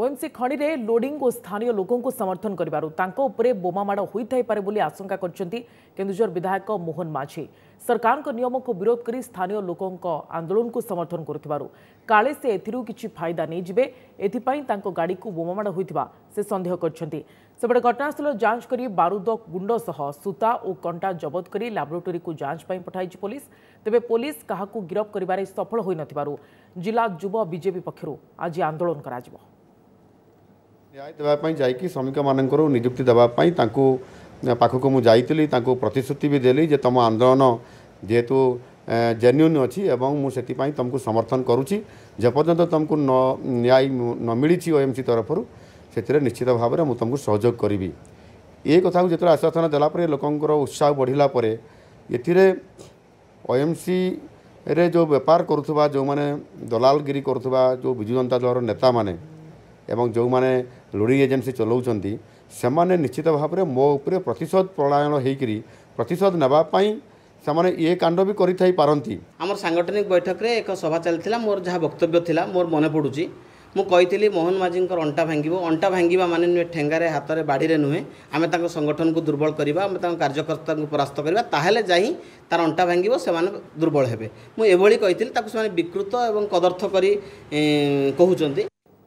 ওএমসি খনিরে loading ও স্থানীয় লোক সমর্থন করবার উপরে বোমামাড় হয়ে পারে বলে আশঙ্কা করছেন কেন্দুঝর বিধায়ক মোহন মাঝি সরকার নিয়ম কু বিরোধ করে স্থানীয় লোক আন্দোলন কু সমর্থন করুবার কালে সে এর কিছু ফায়দা নিয়ে যাবে এপাই তাঁর গাড়ি বোমামাড় হয়ে সে সন্দেহ করছেন সেপটে ঘটনাস্থল যাঞ্চ করে বারুদ গুণ্ড সহ সূতা ও কণ্টা জবত করে ল্যাবরেটোরি যাঞ্চ পঠাই পুলিশ তবে পুলিশ কাহকু গিরফ করবার সফল হয়ে নথিবার জেলা যুব বিজেপি পক্ষ আজ আন্দোলন করা ନ୍ୟାୟ ଦେବା ପାଇଁ ଯାଇକି ଶ୍ରମିକମାନଙ୍କର ନିଯୁକ୍ତି ଦେବା ପାଇଁ ତାଙ୍କୁ ପାଖକୁ ମୁଁ ଯାଇଥିଲି ତାଙ୍କୁ ପ୍ରତିଶ୍ରୁତି ବି ଦେଲି ଯେ ତୁମ ଆନ୍ଦୋଳନ ଯେହେତୁ ଜେନ୍ୟୁନ୍ ଅଛି ଏବଂ ମୁଁ ସେଥିପାଇଁ ତୁମକୁ ସମର୍ଥନ କରୁଛି ଯେପର୍ଯ୍ୟନ୍ତ ତୁମକୁ ନ ନ୍ୟାୟ ନ ମିଳିଛି ଓଏମ୍ସି ତରଫରୁ ସେଥିରେ ନିଶ୍ଚିତ ଭାବରେ ମୁଁ ତୁମକୁ ସହଯୋଗ କରିବି ଏ କଥାକୁ ଯେତେବେଳେ ଆଶ୍ୱାସନା ଦେଲାପରେ ଲୋକଙ୍କର ଉତ୍ସାହ ବଢ଼ିଲା ପରେ ଏଥିରେ ଓ ଓଏମ୍ସିରେ ଯେଉଁ ବେପାର କରୁଥିବା ଯେଉଁମାନେ ଦଲାଲଗିରି କରୁଥିବା ଯେଉଁ ବିଜୁ ଜନତା ଦଳର ନେତାମାନେ ଏବଂ ଯେଉଁମାନେ ଲୋଡିଂ ଏଜେନ୍ସି ଚଲାଉଛନ୍ତି ସେମାନେ ନିଶ୍ଚିତ ଭାବରେ ମୋ ଉପରେ ପ୍ରତିଶୋଧ ପ୍ରଣାୟନ ହୋଇକରି ପ୍ରତିଶୋଧ ନେବା ପାଇଁ ସେମାନେ ଏ କାଣ୍ଡ ବି କରିଥାଇପାରନ୍ତି ଆମର ସାଙ୍ଗଠନିକ ବୈଠକରେ ଏକ ସଭା ଚାଲିଥିଲା ମୋର ଯାହା ବକ୍ତବ୍ୟ ଥିଲା ମୋର ମନେ ପଡ଼ୁଛି ମୁଁ କହିଥିଲି ମୋହନ ମାଝୀଙ୍କର ଅଣ୍ଟା ଭାଙ୍ଗିବ ଅଣ୍ଟା ଭାଙ୍ଗିବା ମାନେ ନୁହେଁ ଠେଙ୍ଗାରେ ହାତରେ ବାଡ଼ିରେ ନୁହେଁ ଆମେ ତାଙ୍କ ସଂଗଠନକୁ ଦୁର୍ବଳ କରିବା ଆମେ ତାଙ୍କ କାର୍ଯ୍ୟକର୍ତ୍ତାଙ୍କୁ ପରାସ୍ତ କରିବା ତାହେଲେ ଯାଇ ତାର ଅଣ୍ଟା ଭାଙ୍ଗିବ ସେମାନେ ଦୁର୍ବଳ ହେବେ ମୁଁ ଏଭଳି କହିଥିଲି ତାକୁ ସେମାନେ ବିକୃତ ଏବଂ କଦର୍ଥ କରି କହୁଛନ୍ତି